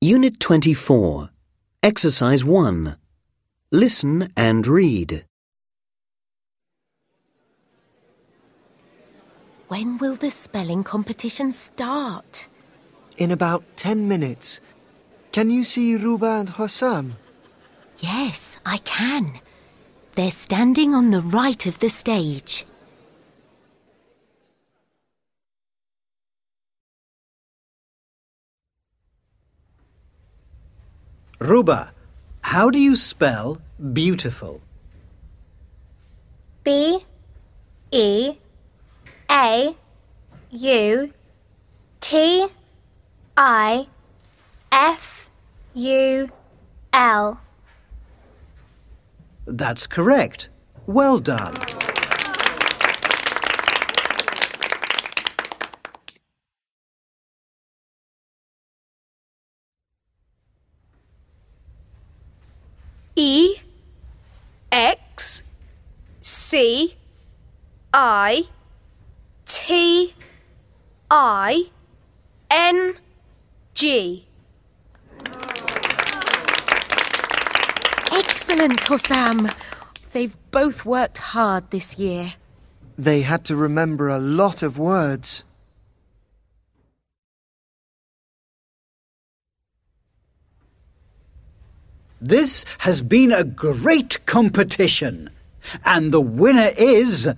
Unit 24. Exercise 1. Listen and read. When will the spelling competition start? In about 10 minutes. Can you see Ruba and Hassan? Yes, I can. They're standing on the right of the stage. Ruba, how do you spell beautiful? B E A U T I F U L. That's correct. Well done. E X C I T I N G. Excellent, Hossam. They've both worked hard this year. They had to remember a lot of words. This has been a great competition, and the winner is.